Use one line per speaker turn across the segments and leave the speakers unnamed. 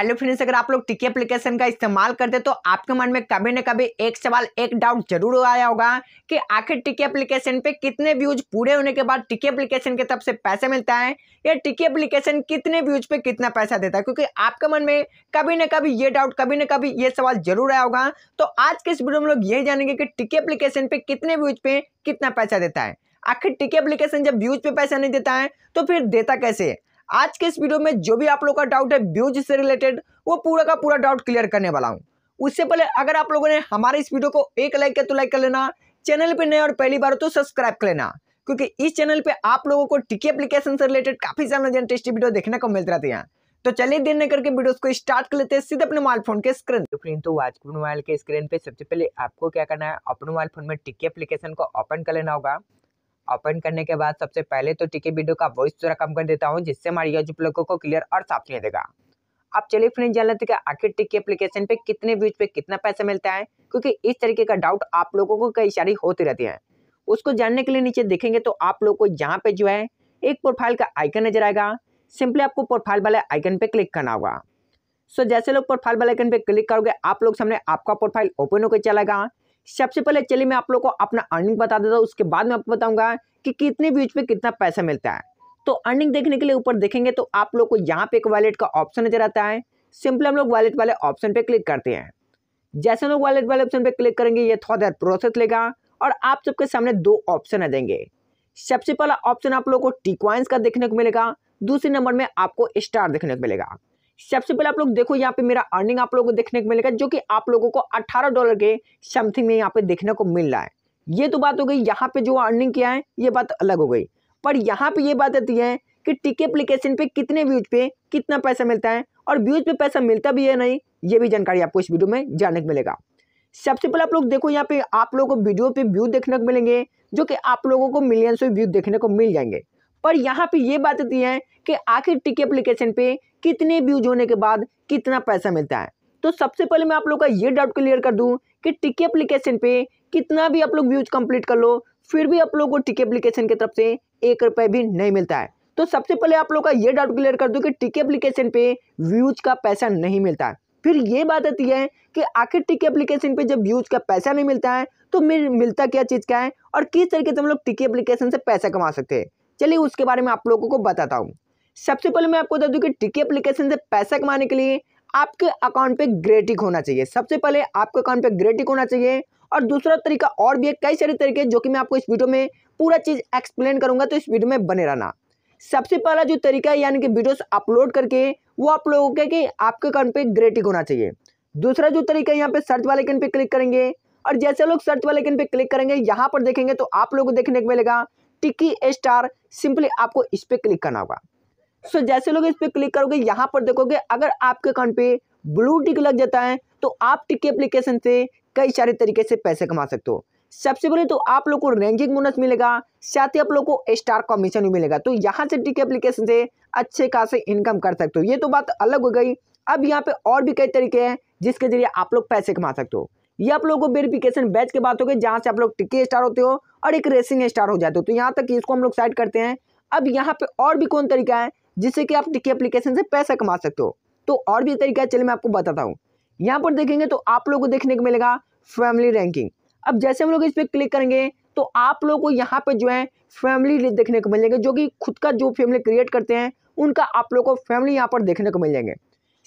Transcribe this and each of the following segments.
hello friends अगर आप लोग टिकी एप्लीकेशन का इस्तेमाल करते तो आपके मन में कभी न कभी एक सवाल एक डाउट जरूर आया होगा कि आखिर टिकी एप्लीकेशन पे कितने व्यूज पूरे होने के बाद टिकी एप्लीकेशन के तब से पैसा मिलता है या टिकी एप्लीकेशन कितने व्यूज पे कितना पैसा देता है क्योंकि आपके मन में कभी न कभी ये डाउट कभी न कभी ये सवाल जरूर आया होगा तो आज के इस वीडियो में लोग यही जानेंगे कि टिकी एप्लीकेशन पे कितने व्यूज पे कितना पैसा देता है आखिर टिकी एप्लीकेशन जब व्यूज पे पैसा नहीं देता है तो फिर देता कैसे है आज के इस वीडियो में जो भी आप लोग का डाउट है ब्यूज से रिलेटेड वो पूरा का पूरा डाउट क्लियर करने वाला हूँ उससे पहले अगर आप लोगों ने हमारे इस वीडियो को एक लाइक किया तो लाइक कर लेना चैनल पर नए और पहली बार तो सब्सक्राइब कर लेना क्योंकि इस चैनल पर आप लोगों को टिकी एप्लीकेशन से रिलेटेड काफी सारे टेस्टी वीडियो देखने को मिलते रहते हैं तो चलिए देर न करके वीडियोस को स्टार्ट कर लेते हैं सीधे अपने मोबाइल फोन के स्क्रीन तो फ्रेंड तो आज के मोबाइल के स्क्रीन पे सबसे पहले आपको क्या करना है अपने मोबाइल फोन में टिकी एप्लीकेशन को ओपन कर लेना होगा ओपन करने के बाद सबसे पहले तो टिके वीडियो का वॉइस थोड़ा कम कर देता हूँ जिससे हमारे यूज लोगों को क्लियर और साफ नहीं देगा आप चलिए फ्रेंड जान लेते हैं आखिर टिक्की एप्लीकेशन पे कितने व्यूज पे कितना पैसा मिलता है क्योंकि इस तरीके का डाउट आप लोगों को कई सारी होती रहती है उसको जानने के लिए नीचे देखेंगे तो आप लोग को यहाँ पे जो है एक प्रोफाइल का आइकन नजर आएगा सिंपली आपको प्रोफाइल वाले आइकन पे क्लिक करना होगा सो so, जैसे लोग प्रोफाइल वाले आइकन पे क्लिक करोगे आप लोग सामने आपका प्रोफाइल ओपन होकर चलेगा सबसे पहले चलिए मैं आप लोग को अपना अर्निंग बता देता हूँ उसके बाद मैं आपको बताऊंगा कि कितने व्यूज पे कितना पैसा मिलता है तो अर्निंग देखने के लिए ऊपर देखेंगे तो आप लोग को यहाँ पे एक वॉलेट का ऑप्शन नजर आता है सिंपल हम लोग वॉलेट वाले ऑप्शन पे क्लिक करते हैं जैसे हम लोग वॉलेट वाले ऑप्शन पे क्लिक करेंगे ये थोड़ा देर प्रोसेस लेगा और आप सबके सामने दो ऑप्शन आ जाएंगे सबसे पहला ऑप्शन आप लोग को टी का देखने को मिलेगा दूसरे नंबर में आपको स्टार देखने को मिलेगा सबसे पहले आप लोग देखो यहाँ पे मेरा अर्निंग आप लोगों को देखने को मिलेगा जो कि आप लोगों को 18 डॉलर के समथिंग में यहाँ पे देखने को मिल रहा है ये तो बात हो गई यहाँ पे जो अर्निंग किया है ये बात अलग हो गई पर यहाँ पे ये बात आती है कि टिके एप्लीकेशन पे कितने व्यूज पे कितना पैसा मिलता है और व्यूज पे पैसा मिलता भी है नहीं ये भी जानकारी आपको इस वीडियो में जानने को मिलेगा सबसे पहले आप लोग देखो यहाँ पे आप लोगों को वीडियो पे व्यू देखने को मिलेंगे जो कि आप लोगों को मिलियन से व्यू देखने को मिल जाएंगे पर यहाँ पे ये बात होती है कि आखिर टिकी एप्लीकेशन पे कितने व्यूज होने के बाद कितना पैसा मिलता है तो सबसे पहले मैं आप लोग का ये डाउट क्लियर कर दूँ कि टिकी एप्लीकेशन पे कितना भी आप लोग व्यूज कंप्लीट कर लो फिर भी आप लोग को टिकी एप्लीकेशन की तरफ से एक रुपये भी नहीं मिलता है तो सबसे पहले आप लोग का ये डाउट क्लियर कर दूँ कि टिकी एप्लीकेशन पे व्यूज का पैसा नहीं मिलता है फिर ये बात आती है कि आखिर टिकी एप्लीकेशन पे जब व्यूज का पैसा नहीं मिलता है तो मिलता क्या चीज़ का है और किस तरीके से हम लोग टिकी एप्लीकेशन से पैसा कमा सकते हैं चलिए उसके बारे में आप लोगों को बताता हूँ सबसे पहले मैं आपको बता दूँ कि टिकी एप्लीकेशन से पैसा कमाने के लिए आपके अकाउंट पे ग्रेटिक होना चाहिए सबसे पहले आपके अकाउंट पे ग्रेटिक होना चाहिए और दूसरा तरीका और भी है कई सारे तरीके जो कि मैं आपको इस वीडियो में पूरा चीज़ एक्सप्लेन करूंगा तो इस वीडियो में बने रहना सबसे पहला जो तरीका है यानी कि वीडियोस अपलोड करके वो आप लोगों के कि आपके अकाउंट पे ग्रेटिक होना चाहिए दूसरा जो तरीका है यहाँ पे सर्च वाले कैन पे क्लिक करेंगे और जैसे लोग सर्च वाले कैन पे क्लिक करेंगे यहाँ पर देखेंगे तो आप लोगों को देखने को मिलेगा टिकी स्टार सिंपली आपको इस पर क्लिक करना होगा सो so, जैसे लोग इस पर क्लिक करोगे यहाँ पर देखोगे अगर आपके अकाउंट पे ब्लू टिक लग जाता है तो आप टिक एप्लीकेशन से कई सारे तरीके से पैसे कमा सकते हो सबसे पहले तो आप लोग को रैंकिंग बोनस मिलेगा साथ ही आप लोग को स्टार कमीशन भी मिलेगा तो यहाँ से टिक एप्लीकेशन से अच्छे खासे इनकम कर सकते हो ये तो बात अलग हो गई अब यहाँ पे और भी कई तरीके हैं जिसके जरिए आप लोग पैसे कमा सकते हो ये आप लोगों को वेरिफिकेशन बैच बाद बात गए जहाँ से आप लोग टिके स्टार होते हो और एक रेसिंग स्टार हो जाते हो तो यहाँ तक इसको हम लोग साइड करते हैं अब यहाँ पे और भी कौन तरीका है जिससे कि आप टिकी अप्लीकेशन से पैसा कमा सकते हो तो और भी तरीका है चलिए मैं आपको बताता हूँ यहाँ पर देखेंगे तो आप लोग को देखने को मिलेगा फैमिली रैंकिंग अब जैसे हम लोग इस पर क्लिक करेंगे तो आप लोग को यहाँ पे जो है फैमिली देखने को मिल जाएंगे जो कि खुद का जो फैमिली क्रिएट करते हैं उनका आप लोग को फैमिली यहाँ पर देखने को मिल जाएंगे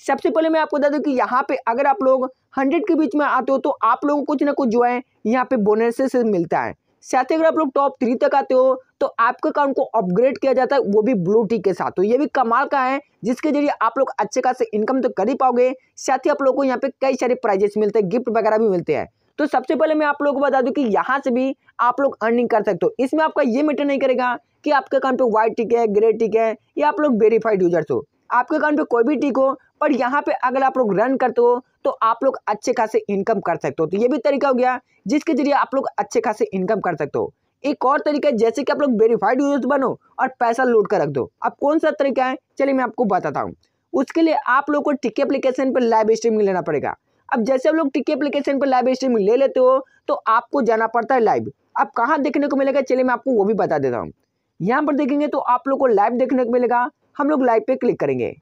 सबसे पहले मैं आपको बता दूं कि यहाँ पे अगर आप लोग हंड्रेड के बीच में आते हो तो आप लोगों को कुछ ना कुछ जो है यहाँ पे बोनसेस मिलता है साथ ही अगर आप लोग टॉप थ्री तक आते हो तो आपके अकाउंट को अपग्रेड किया जाता है वो भी ब्लू टी के साथ तो ये भी कमाल का है जिसके जरिए आप लोग अच्छे खासे इनकम तो कर ही पाओगे साथ ही आप लोग को यहाँ पे कई सारे प्राइजेस मिलते हैं गिफ्ट वगैरह भी मिलते हैं तो सबसे पहले मैं आप लोगों को बता दूं कि यहाँ से भी आप लोग अर्निंग कर सकते हो इसमें आपका ये मैटर नहीं करेगा कि आपके अकाउंट पे व्हाइट टिक है ग्रे टिक है या आप लोग वेरीफाइड यूजर्स हो आपके अकाउंट पे कोई भी टिक हो पर यहाँ पे अगर आप लोग रन करते हो तो आप लोग अच्छे खासे इनकम कर सकते हो तो ये भी तरीका हो गया जिसके जरिए आप लोग अच्छे खासे इनकम कर सकते हो एक और तरीका है जैसे कि आप लोग वेरीफाइड यूजर्स बनो और पैसा लूट कर रख दो अब कौन सा तरीका है चलिए मैं आपको बताता हूँ उसके लिए आप लोग को टिकी एप्लीकेशन पर लाइव स्ट्रीमिंग लेना पड़ेगा अब जैसे आप लोग टिकी एप्लीकेशन पर लाइव स्ट्रीमिंग ले लेते हो तो आपको जाना पड़ता है लाइव अब कहाँ देखने को मिलेगा चलिए मैं आपको वो भी बता देता हूँ यहाँ पर देखेंगे तो आप लोग को लाइव देखने को मिलेगा हम लोग लाइव पे क्लिक करेंगे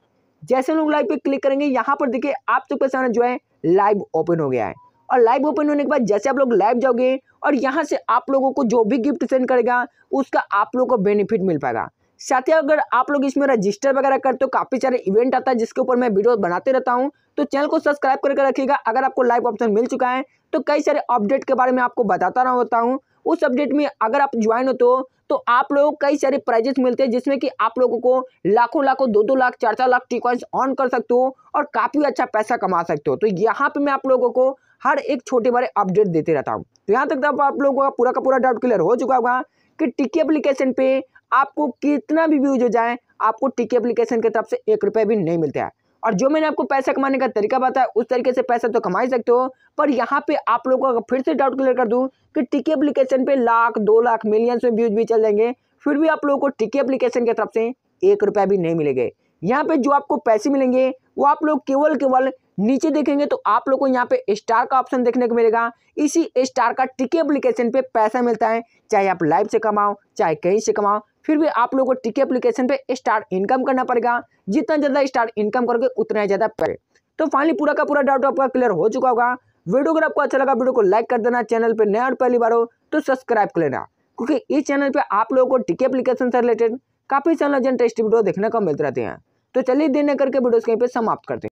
जैसे हम लोग लाइव पे क्लिक करेंगे यहाँ पर देखिए आप तो पैसा जो है लाइव ओपन हो गया है और लाइव ओपन होने के बाद जैसे आप लोग लाइव जाओगे और यहाँ से आप लोगों को जो भी गिफ्ट सेंड करेगा उसका आप लोगों को बेनिफिट मिल पाएगा साथ ही अगर आप लोग इसमें रजिस्टर वगैरह करते हो काफ़ी सारे इवेंट आता है जिसके ऊपर मैं वीडियो बनाते रहता हूँ तो चैनल को सब्सक्राइब करके रखिएगा अगर आपको लाइव ऑप्शन मिल चुका है तो कई सारे अपडेट के बारे में आपको बताता रहा होता हूँ उस अपडेट में अगर आप ज्वाइन होते हो तो आप लोगों को कई सारे प्राइजेस मिलते हैं जिसमें कि आप लोगों को लाखों लाखों दो दो लाख चार चार लाख टिकॉइंस ऑन कर सकते हो और काफ़ी अच्छा पैसा कमा सकते हो तो यहाँ पे मैं आप लोगों को हर एक छोटे बड़े अपडेट देते रहता हूँ तो यहाँ तक तो आप लोगों का पूरा का पूरा डाउट क्लियर हो चुका होगा कि टिक्की एप्लीकेशन पे आपको कितना भी व्यूज हो जाए आपको टिकी एप्लीकेशन की तरफ से एक रुपये भी नहीं मिलता है और जो मैंने आपको पैसा कमाने का तरीका बताया उस तरीके से पैसा तो कमा ही सकते हो पर यहाँ पे आप लोगों को फिर से डाउट क्लियर कर दूँ कि टिकी एप्लीकेशन पे लाख दो लाख मिलियंस में व्यूज भी चल जाएंगे फिर भी आप लोगों को टिकी एप्लीकेशन की तरफ से एक रुपया भी नहीं मिलेंगे यहाँ पे जो आपको पैसे मिलेंगे वो आप लोग केवल केवल नीचे देखेंगे तो आप लोग को यहाँ पे स्टार का ऑप्शन देखने को मिलेगा इसी स्टार का टिकी एप्लीकेशन पे पैसा मिलता है चाहे आप लाइव से कमाओ चाहे कहीं से कमाओ फिर भी आप लोगों को टिके एप्लीकेशन पे स्टार्ट इनकम करना पड़ेगा जितना ज़्यादा स्टार्ट इनकम करोगे उतना ही ज़्यादा पड़े तो फाइनली पूरा का पूरा डाउट आपका क्लियर हो चुका होगा वीडियो अगर आपको अच्छा लगा वीडियो को लाइक कर देना चैनल पर नया और पहली बार हो तो सब्सक्राइब कर लेना क्योंकि इस चैनल पर आप लोगों को टिके एप्लीकेशन से रिलेटेड काफ़ी सारे टेस्ट वीडियो देखने को मिलते रहते हैं तो चलिए देने करके वीडियो कहीं पर समाप्त करते हैं